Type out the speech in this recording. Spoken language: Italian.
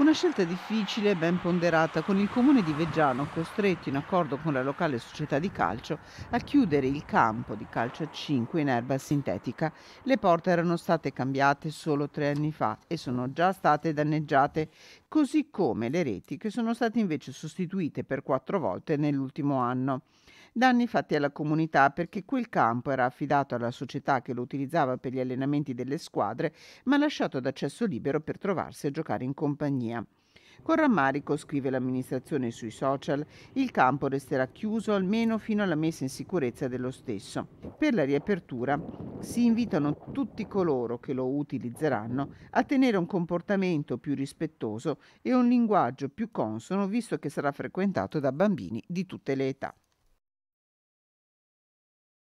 Una scelta difficile e ben ponderata con il comune di Veggiano, costretto in accordo con la locale società di calcio a chiudere il campo di calcio a 5 in erba sintetica. Le porte erano state cambiate solo tre anni fa e sono già state danneggiate, così come le reti che sono state invece sostituite per quattro volte nell'ultimo anno danni fatti alla comunità perché quel campo era affidato alla società che lo utilizzava per gli allenamenti delle squadre, ma lasciato ad accesso libero per trovarsi a giocare in compagnia. Con rammarico, scrive l'amministrazione sui social, il campo resterà chiuso almeno fino alla messa in sicurezza dello stesso. Per la riapertura si invitano tutti coloro che lo utilizzeranno a tenere un comportamento più rispettoso e un linguaggio più consono, visto che sarà frequentato da bambini di tutte le età.